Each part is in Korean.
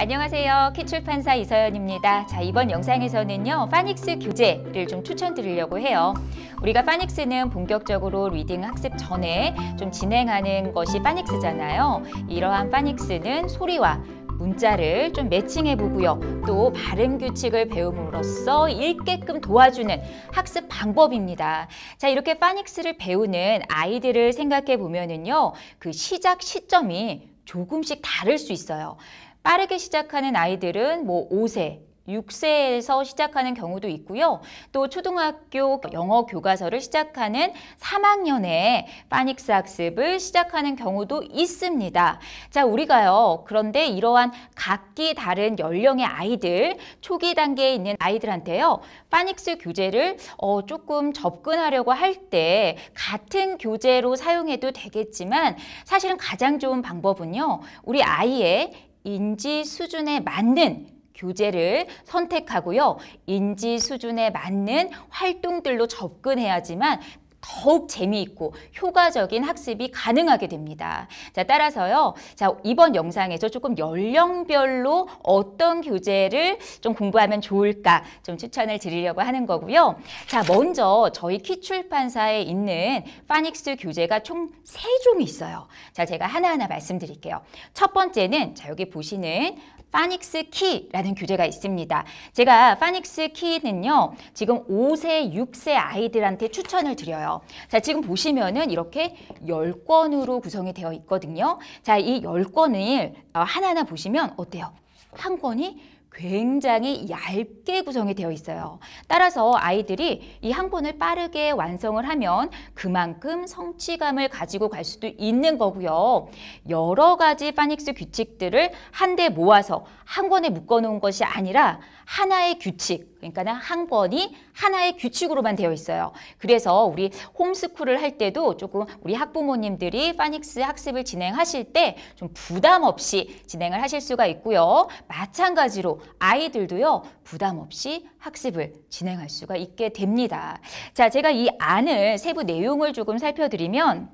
안녕하세요. 키출판사 이서연입니다. 자, 이번 영상에서는요. 파닉스 교재를 좀 추천드리려고 해요. 우리가 파닉스는 본격적으로 리딩 학습 전에 좀 진행하는 것이 파닉스잖아요. 이러한 파닉스는 소리와 문자를 좀 매칭해 보고요. 또 발음 규칙을 배움으로써 읽게끔 도와주는 학습 방법입니다. 자, 이렇게 파닉스를 배우는 아이들을 생각해 보면은요. 그 시작 시점이 조금씩 다를 수 있어요. 빠르게 시작하는 아이들은 뭐 5세, 6세에서 시작하는 경우도 있고요. 또 초등학교 영어 교과서를 시작하는 3학년에 파닉스 학습을 시작하는 경우도 있습니다. 자, 우리가요. 그런데 이러한 각기 다른 연령의 아이들, 초기 단계에 있는 아이들한테요. 파닉스 교재를 어, 조금 접근하려고 할 때 같은 교재로 사용해도 되겠지만 사실은 가장 좋은 방법은요. 우리 아이의 인지 수준에 맞는 교재를 선택하고요. 인지 수준에 맞는 활동들로 접근해야지만 더욱 재미있고 효과적인 학습이 가능하게 됩니다. 자, 따라서요. 자, 이번 영상에서 조금 연령별로 어떤 교재를 좀 공부하면 좋을까 좀 추천을 드리려고 하는 거고요. 자, 먼저 저희 키출판사에 있는 파닉스 교재가 총 세종이 있어요. 자, 제가 하나하나 말씀드릴게요. 첫 번째는 자, 여기 보시는 파닉스 키라는 교재가 있습니다. 제가 파닉스 키는요. 지금 5세, 6세 아이들한테 추천을 드려요. 자, 지금 보시면은 이렇게 10권으로 구성이 되어 있거든요. 자, 이 10권을 어, 하나하나 보시면 어때요? 한 권이 굉장히 얇게 구성이 되어 있어요. 따라서 아이들이 이 한 권을 빠르게 완성을 하면 그만큼 성취감을 가지고 갈 수도 있는 거고요. 여러 가지 파닉스 규칙들을 한데 모아서 한 권에 묶어 놓은 것이 아니라 하나의 규칙, 그러니까는 학번이 하나의 규칙으로만 되어 있어요. 그래서 우리 홈스쿨을 할 때도 조금 우리 학부모님들이 파닉스 학습을 진행하실 때 좀 부담 없이 진행을 하실 수가 있고요. 마찬가지로 아이들도요. 부담 없이 학습을 진행할 수가 있게 됩니다. 자, 제가 이 안을 세부 내용을 조금 살펴드리면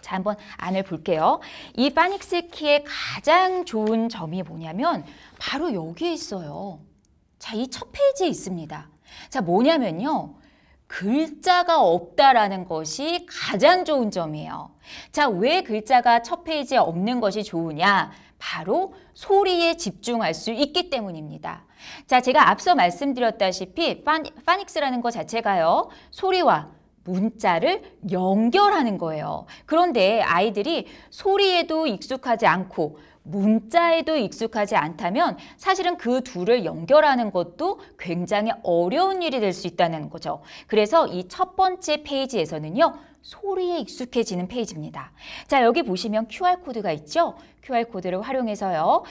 자, 한번 안을 볼게요. 이 파닉스 키의 가장 좋은 점이 뭐냐면 바로 여기에 있어요. 자, 이 첫 페이지에 있습니다. 자, 뭐냐면요. 글자가 없다라는 것이 가장 좋은 점이에요. 자, 왜 글자가 첫 페이지에 없는 것이 좋으냐? 바로 소리에 집중할 수 있기 때문입니다. 자, 제가 앞서 말씀드렸다시피 파닉스라는 것 자체가요. 소리와 문자를 연결하는 거예요. 그런데 아이들이 소리에도 익숙하지 않고 문자에도 익숙하지 않다면 사실은 그 둘을 연결하는 것도 굉장히 어려운 일이 될 수 있다는 거죠. 그래서 이 첫 번째 페이지에서는요. 소리에 익숙해지는 페이지입니다. 자, 여기 보시면 QR코드가 있죠? QR코드를 활용해서요,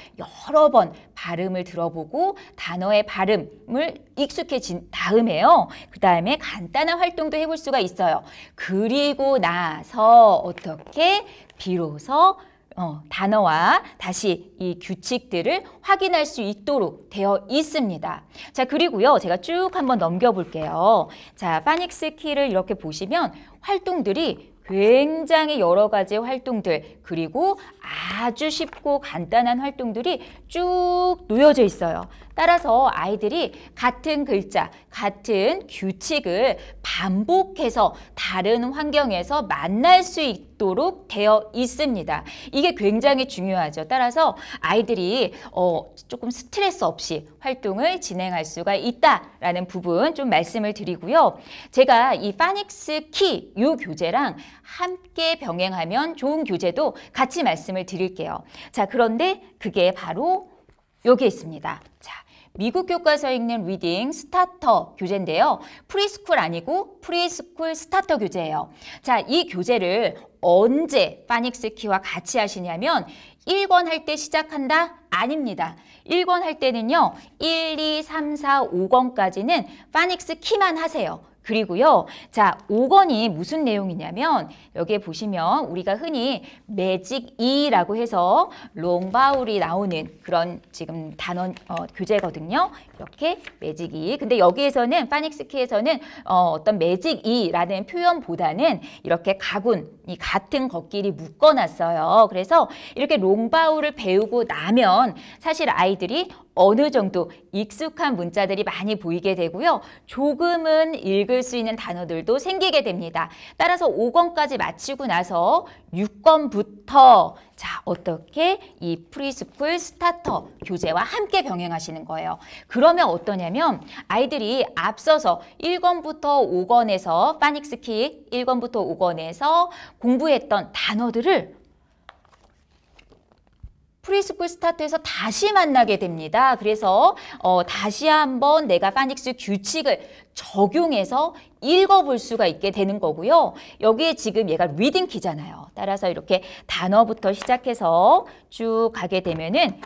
여러 번 발음을 들어보고 단어의 발음을 익숙해진 다음에요. 그 다음에 간단한 활동도 해볼 수가 있어요. 그리고 나서 어떻게 비로소 어, 단어와 다시 이 규칙들을 확인할 수 있도록 되어 있습니다. 자, 그리고요. 제가 쭉 한번 넘겨볼게요. 자, 파닉스 키를 이렇게 보시면 활동들이 굉장히 여러 가지 활동들 그리고 아주 쉽고 간단한 활동들이 쭉 놓여져 있어요. 따라서 아이들이 같은 글자, 같은 규칙을 반복해서 다른 환경에서 만날 수 있도록 되어 있습니다. 이게 굉장히 중요하죠. 따라서 아이들이 어, 조금 스트레스 없이 활동을 진행할 수가 있다라는 부분 좀 말씀을 드리고요. 제가 이 파닉스 키 요 교재랑 함께 병행하면 좋은 교재도 같이 말씀을 드릴게요. 자, 그런데 그게 바로 여기에 있습니다. 자, 미국 교과서에 있는 리딩 스타터 교재인데요. 프리스쿨 아니고 프리스쿨 스타터 교재예요. 자, 이 교재를 언제 파닉스 키와 같이 하시냐면 1권 할 때 시작한다? 아닙니다. 1권 할 때는요. 1, 2, 3, 4, 5권까지는 파닉스 키만 하세요. 그리고요. 자, 5번이 무슨 내용이냐면 여기에 보시면 우리가 흔히 매직 이라고 해서 롱바울이 나오는 그런 지금 단원 어, 교재거든요. 이렇게 매직 이. 근데 여기에서는 파닉스키에서는 어, 어떤 매직 이라는 표현보다는 이렇게 가군 이 같은 것끼리 묶어 놨어요. 그래서 이렇게 롱바울을 배우고 나면 사실 아이들이 어느 정도 익숙한 문자들이 많이 보이게 되고요. 조금은 읽을 읽을 수 있는 단어들도 생기게 됩니다. 따라서 5권까지 마치고 나서 6권부터 자 어떻게 이 프리스쿨 스타터 교재와 함께 병행하시는 거예요. 그러면 어떠냐면 아이들이 앞서서 1권부터 5권에서 파닉스키 1권부터 5권에서 공부했던 단어들을 프리스쿨 스타트에서 다시 만나게 됩니다. 그래서 어, 다시 한번 내가 파닉스 규칙을 적용해서 읽어볼 수가 있게 되는 거고요. 여기에 지금 얘가 리딩 키잖아요. 따라서 이렇게 단어부터 시작해서 쭉 가게 되면은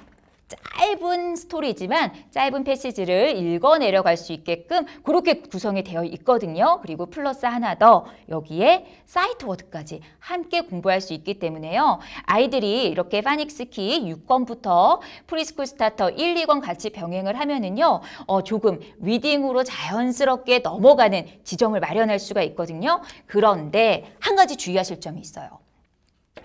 짧은 스토리지만 짧은 패시지를 읽어 내려갈 수 있게끔 그렇게 구성이 되어 있거든요. 그리고 플러스 하나 더 여기에 사이트 워드까지 함께 공부할 수 있기 때문에요. 아이들이 이렇게 파닉스키 6권부터 프리스쿨 스타터 1, 2권 같이 병행을 하면은요. 어, 조금 위딩으로 자연스럽게 넘어가는 지점을 마련할 수가 있거든요. 그런데 한 가지 주의하실 점이 있어요.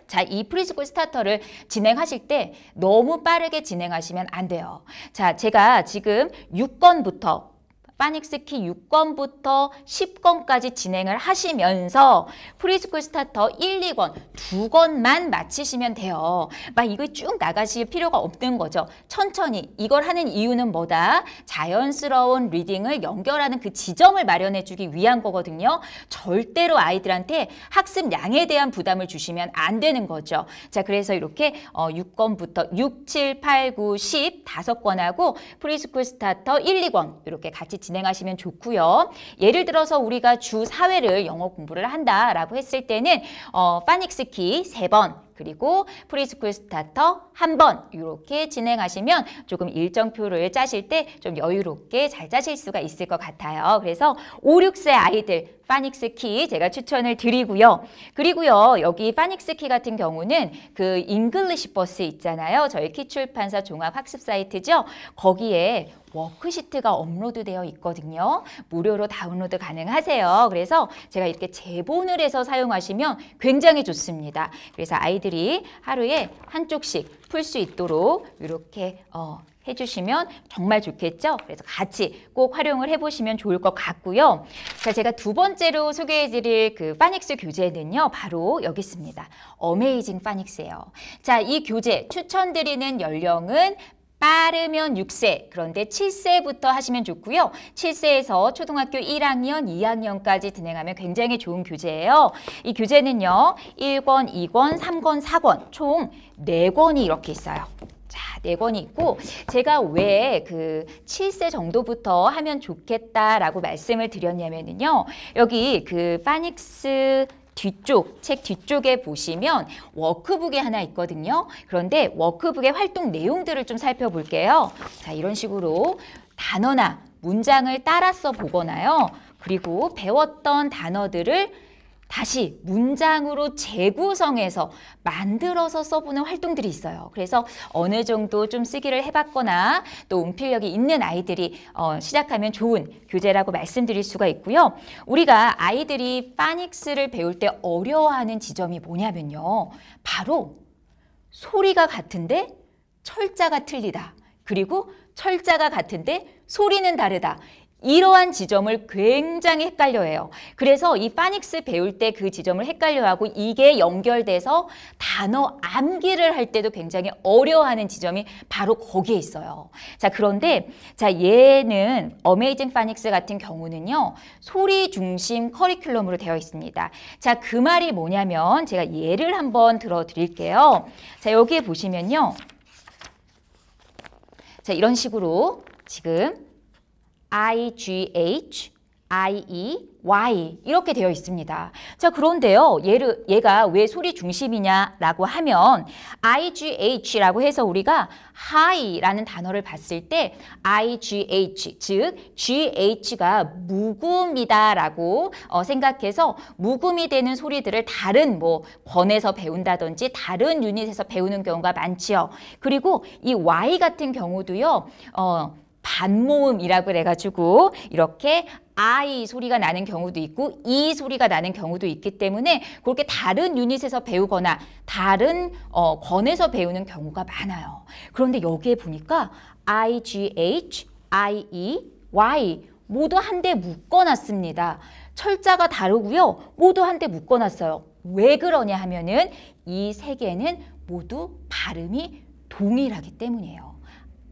자, 이 프리스쿨 스타터를 진행하실 때 너무 빠르게 진행하시면 안 돼요. 자, 제가 지금 6권부터 파닉스키 6권부터 10권까지 진행을 하시면서 프리스쿨 스타터 1, 2권 두 권만 마치시면 돼요. 막 이거 쭉 나가실 필요가 없는 거죠. 천천히 이걸 하는 이유는 뭐다? 자연스러운 리딩을 연결하는 그 지점을 마련해 주기 위한 거거든요. 절대로 아이들한테 학습량에 대한 부담을 주시면 안 되는 거죠. 자, 그래서 이렇게 어, 6권부터 6, 7, 8, 9, 10 다섯 권하고 프리스쿨 스타터 1, 2권 이렇게 같이 진행하시면 좋고요. 예를 들어서 우리가 주 4회를 영어 공부를 한다라고 했을 때는 어, 파닉스 키 3번 그리고 프리스쿨 스타터 한 번 이렇게 진행하시면 조금 일정표를 짜실 때 좀 여유롭게 잘 짜실 수가 있을 것 같아요. 그래서 5, 6세 아이들 파닉스 키 제가 추천을 드리고요. 그리고요. 여기 파닉스 키 같은 경우는 그 잉글리시 버스 있잖아요. 저희 키출판사 종합학습 사이트죠. 거기에 워크시트가 업로드 되어 있거든요. 무료로 다운로드 가능하세요. 그래서 제가 이렇게 제본을 해서 사용하시면 굉장히 좋습니다. 그래서 아이들이 하루에 한쪽씩 풀 수 있도록 이렇게 어, 해주시면 정말 좋겠죠? 그래서 같이 꼭 활용을 해보시면 좋을 것 같고요. 자, 제가 두 번째로 소개해드릴 그 파닉스 교재는요. 바로 여기 있습니다. 어메이징 파닉스예요. 자, 이 교재 추천드리는 연령은 빠르면 6세, 그런데 7세부터 하시면 좋고요. 7세에서 초등학교 1학년, 2학년까지 진행하면 굉장히 좋은 교재예요. 이 교재는요. 1권, 2권, 3권, 4권 총 4권이 이렇게 있어요. 자, 네 권이 있고 제가 왜 그 7세 정도부터 하면 좋겠다라고 말씀을 드렸냐면요. 여기 그 파닉스 뒤쪽, 책 뒤쪽에 보시면 워크북이 하나 있거든요. 그런데 워크북의 활동 내용들을 좀 살펴볼게요. 자, 이런 식으로 단어나 문장을 따라 써 보거나요. 그리고 배웠던 단어들을 다시 문장으로 재구성해서 만들어서 써보는 활동들이 있어요. 그래서 어느 정도 좀 쓰기를 해봤거나 또 움필력이 있는 아이들이 어, 시작하면 좋은 교재라고 말씀드릴 수가 있고요. 우리가 아이들이 파닉스를 배울 때 어려워하는 지점이 뭐냐면요. 바로 소리가 같은데 철자가 틀리다. 그리고 철자가 같은데 소리는 다르다. 이러한 지점을 굉장히 헷갈려해요. 그래서 이 파닉스 배울 때 그 지점을 헷갈려하고 이게 연결돼서 단어 암기를 할 때도 굉장히 어려워하는 지점이 바로 거기에 있어요. 자 그런데 자 얘는 어메이징 파닉스 같은 경우는요 소리 중심 커리큘럼으로 되어 있습니다. 자 그 말이 뭐냐면 제가 예를 한번 들어드릴게요. 자 여기에 보시면요. 자 이런 식으로 지금 IGH, IE, Y 이렇게 되어 있습니다. 자 그런데요 얘를, 얘가 왜 소리 중심이냐라고 하면 IGH라고 해서 우리가 high라는 단어를 봤을 때 IGH 즉 GH가 무음이다라고 어, 생각해서 무음이 되는 소리들을 다른 뭐 권에서 배운다든지 다른 유닛에서 배우는 경우가 많지요. 그리고 이 Y 같은 경우도요. 어, 반모음이라고 해가지고 이렇게 아이 소리가 나는 경우도 있고 이 소리가 나는 경우도 있기 때문에 그렇게 다른 유닛에서 배우거나 다른 어, 권에서 배우는 경우가 많아요. 그런데 여기에 보니까 I, G, H, I, E, Y 모두 한데 묶어놨습니다. 철자가 다르고요. 모두 한데 묶어놨어요. 왜 그러냐 하면은 이 세 개는 모두 발음이 동일하기 때문이에요.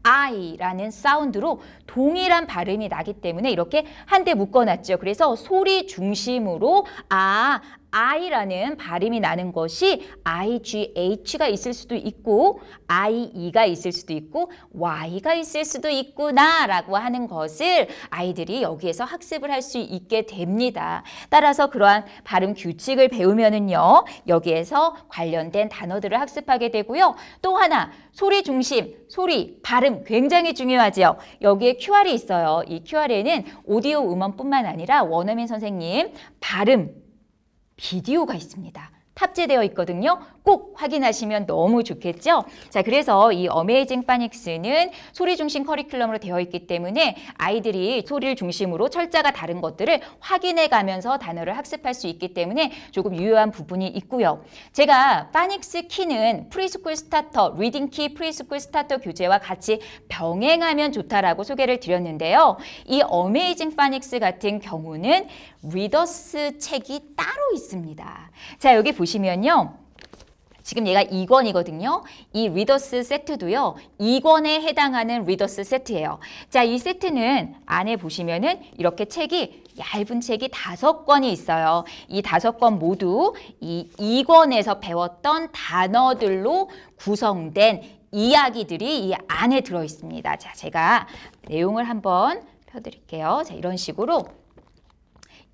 I라는 사운드로 동일한 발음이 나기 때문에 이렇게 한데 묶어놨죠. 그래서 소리 중심으로 아, I라는 발음이 나는 것이 IGH가 있을 수도 있고 IE가 있을 수도 있고 Y가 있을 수도 있구나라고 하는 것을 아이들이 여기에서 학습을 할 수 있게 됩니다. 따라서 그러한 발음 규칙을 배우면은요. 여기에서 관련된 단어들을 학습하게 되고요. 또 하나 소리 중심, 소리, 발음 굉장히 중요하지요. 여기에 QR이 있어요. 이 QR에는 오디오 음원뿐만 아니라 원어민 선생님 발음 비디오가 있습니다. 탑재되어 있거든요. 꼭 확인하시면 너무 좋겠죠? 자, 그래서 이 어메이징 파닉스는 소리 중심 커리큘럼으로 되어 있기 때문에 아이들이 소리를 중심으로 철자가 다른 것들을 확인해 가면서 단어를 학습할 수 있기 때문에 조금 유효한 부분이 있고요. 제가 파닉스 키는 프리스쿨 스타터, 리딩 키 프리스쿨 스타터 교재와 같이 병행하면 좋다라고 소개를 드렸는데요. 이 어메이징 파닉스 같은 경우는 리더스 책이 따로 있습니다. 자, 여기 보시면요. 지금 얘가 2권이거든요. 이 리더스 세트도요. 2권에 해당하는 리더스 세트예요. 자, 이 세트는 안에 보시면은 이렇게 책이 얇은 책이 다섯 권이 있어요. 이 다섯 권 모두 이 2권에서 배웠던 단어들로 구성된 이야기들이 이 안에 들어 있습니다. 자, 제가 내용을 한번 펴 드릴게요. 자, 이런 식으로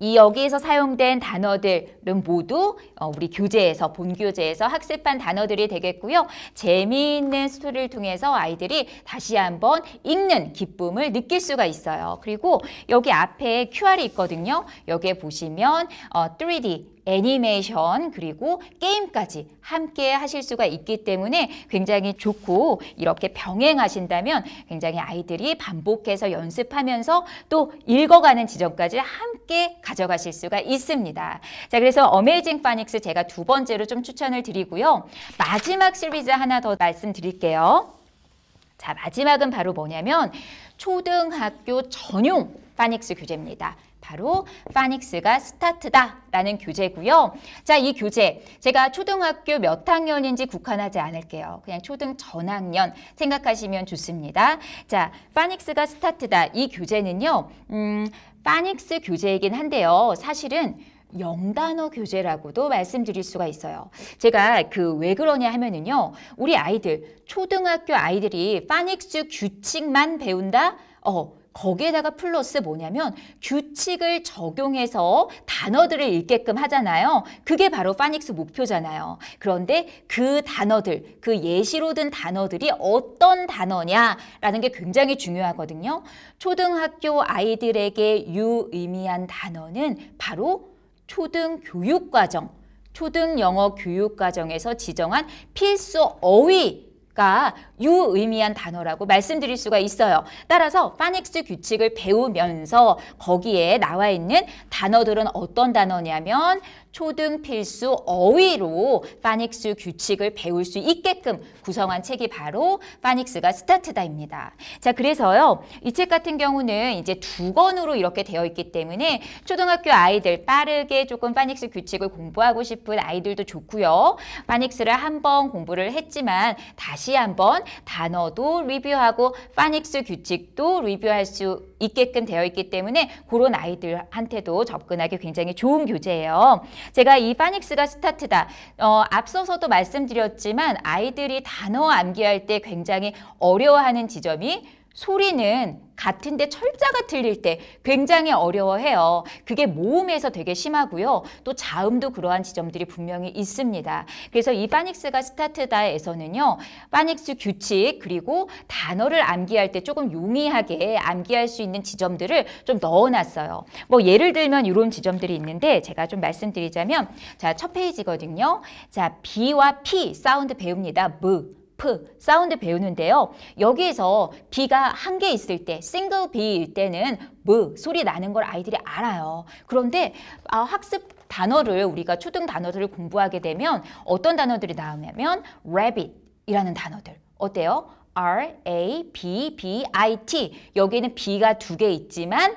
이 여기에서 사용된 단어들은 모두 어, 우리 교재에서 본교재에서 학습한 단어들이 되겠고요. 재미있는 스토리를 통해서 아이들이 다시 한번 읽는 기쁨을 느낄 수가 있어요. 그리고 여기 앞에 QR이 있거든요. 여기에 보시면 3D 어, 애니메이션 그리고 게임까지 함께 하실 수가 있기 때문에 굉장히 좋고 이렇게 병행하신다면 굉장히 아이들이 반복해서 연습하면서 또 읽어가는 지점까지 함께 가져가실 수가 있습니다. 자 그래서 어메이징 파닉스 제가 두 번째로 좀 추천을 드리고요. 마지막 시리즈 하나 더 말씀드릴게요. 자 마지막은 바로 뭐냐면 초등학교 전용 파닉스 교재입니다. 바로 파닉스가 스타트다라는 교재고요. 자, 이 교재 제가 초등학교 몇 학년인지 국한하지 않을게요. 그냥 초등 전학년 생각하시면 좋습니다. 자, 파닉스가 스타트다 이 교재는요. 음, 파닉스 교재이긴 한데요. 사실은 영단어 교재라고도 말씀드릴 수가 있어요. 제가 그 왜 그러냐 하면은요. 우리 아이들 초등학교 아이들이 파닉스 규칙만 배운다? 어, 거기에다가 플러스 뭐냐면 규칙을 적용해서 단어들을 읽게끔 하잖아요. 그게 바로 파닉스 목표잖아요. 그런데 그 단어들, 그 예시로 든 단어들이 어떤 단어냐라는 게 굉장히 중요하거든요. 초등학교 아이들에게 유의미한 단어는 바로 초등교육과정, 초등영어 교육과정에서 지정한 필수 어휘 가 유의미한 단어라고 말씀드릴 수가 있어요. 따라서 파닉스 규칙을 배우면서 거기에 나와 있는 단어들은 어떤 단어냐면 초등 필수 어휘로 파닉스 규칙을 배울 수 있게끔 구성한 책이 바로 파닉스가 스타트다입니다. 자, 그래서요. 이 책 같은 경우는 이제 두 권으로 이렇게 되어 있기 때문에 초등학교 아이들 빠르게 조금 파닉스 규칙을 공부하고 싶은 아이들도 좋고요. 파닉스를 한번 공부를 했지만 다시 다시 한번 단어도 리뷰하고 파닉스 규칙도 리뷰할 수 있게끔 되어 있기 때문에 그런 아이들한테도 접근하기 굉장히 좋은 교재예요. 제가 이 파닉스가 스타트다. 어, 앞서서도 말씀드렸지만 아이들이 단어 암기할 때 굉장히 어려워하는 지점이 소리는 같은데 철자가 틀릴 때 굉장히 어려워해요. 그게 모음에서 되게 심하고요. 또 자음도 그러한 지점들이 분명히 있습니다. 그래서 이 파닉스가 스타트다에서는요. 파닉스 규칙 그리고 단어를 암기할 때 조금 용이하게 암기할 수 있는 지점들을 좀 넣어놨어요. 뭐 예를 들면 이런 지점들이 있는데 제가 좀 말씀드리자면 자 첫 페이지거든요. 자 B와 P 사운드 배웁니다. 브 F 사운드 배우는데요. 여기에서 B가 한 개 있을 때 싱글 B일 때는 무 소리 나는 걸 아이들이 알아요. 그런데 아, 학습 단어를 우리가 초등 단어들을 공부하게 되면 어떤 단어들이 나오냐면 rabbit 이라는 단어들 어때요? R, A, B, B, I, T 여기에는 B가 두 개 있지만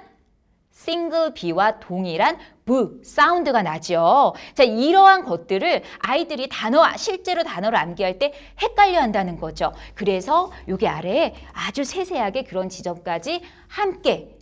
싱글 B와 동일한 부 사운드가 나죠. 자, 이러한 것들을 아이들이 단어 와 실제로 단어를 암기할 때 헷갈려 한다는 거죠. 그래서 여기 아래에 아주 세세하게 그런 지점까지 함께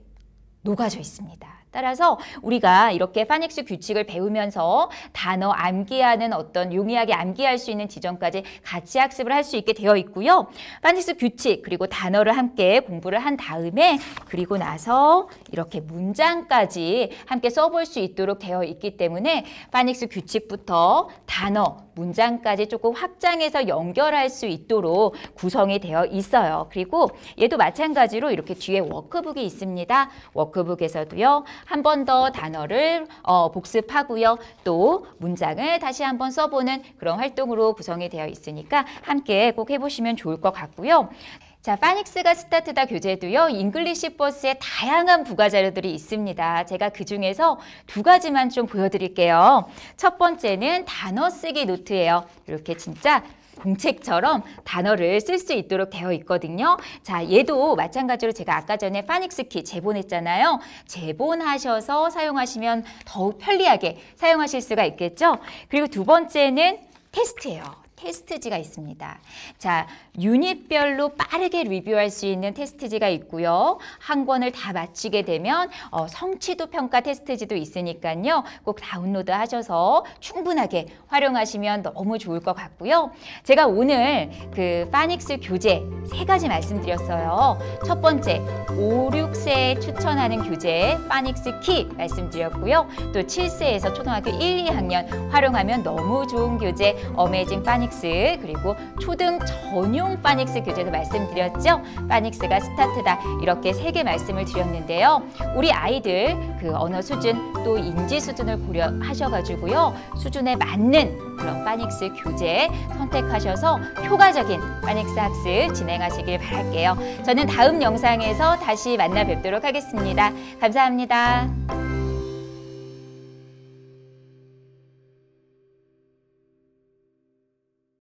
녹아져 있습니다. 따라서 우리가 이렇게 파닉스 규칙을 배우면서 단어 암기하는 어떤 용이하게 암기할 수 있는 지점까지 같이 학습을 할 수 있게 되어 있고요. 파닉스 규칙 그리고 단어를 함께 공부를 한 다음에 그리고 나서 이렇게 문장까지 함께 써볼 수 있도록 되어 있기 때문에 파닉스 규칙부터 단어, 문장까지 조금 확장해서 연결할 수 있도록 구성이 되어 있어요. 그리고 얘도 마찬가지로 이렇게 뒤에 워크북이 있습니다. 워크북에서도요. 한 번 더 단어를 어, 복습하고요. 또 문장을 다시 한번 써보는 그런 활동으로 구성이 되어 있으니까 함께 꼭 해보시면 좋을 것 같고요. 자, 파닉스가 스타트다 교재도요. 잉글리시 버스에 다양한 부가 자료들이 있습니다. 제가 그중에서 두 가지만 좀 보여드릴게요. 첫 번째는 단어 쓰기 노트예요. 이렇게 진짜 공책처럼 단어를 쓸 수 있도록 되어 있거든요. 자, 얘도 마찬가지로 제가 아까 전에 파닉스키 제본했잖아요. 제본하셔서 사용하시면 더욱 편리하게 사용하실 수가 있겠죠. 그리고 두 번째는 테스트예요. 테스트지가 있습니다. 자, 유닛별로 빠르게 리뷰할 수 있는 테스트지가 있고요. 한 권을 다 마치게 되면 어, 성취도 평가 테스트지도 있으니까요. 꼭 다운로드 하셔서 충분하게 활용하시면 너무 좋을 것 같고요. 제가 오늘 그 파닉스 교재 세 가지 말씀드렸어요. 첫 번째, 오, 6세에 추천하는 교재 파닉스 키 말씀드렸고요. 또 칠세에서 초등학교 일, 이학년 활용하면 너무 좋은 교재 어메이징 파닉스 파닉스 그리고 초등 전용 파닉스 교재도 말씀드렸죠. 파닉스가 스타트다 이렇게 세 개 말씀을 드렸는데요. 우리 아이들 그 언어 수준 또 인지 수준을 고려하셔가지고요. 수준에 맞는 그런 파닉스 교재 선택하셔서 효과적인 파닉스 학습 진행하시길 바랄게요. 저는 다음 영상에서 다시 만나 뵙도록 하겠습니다. 감사합니다.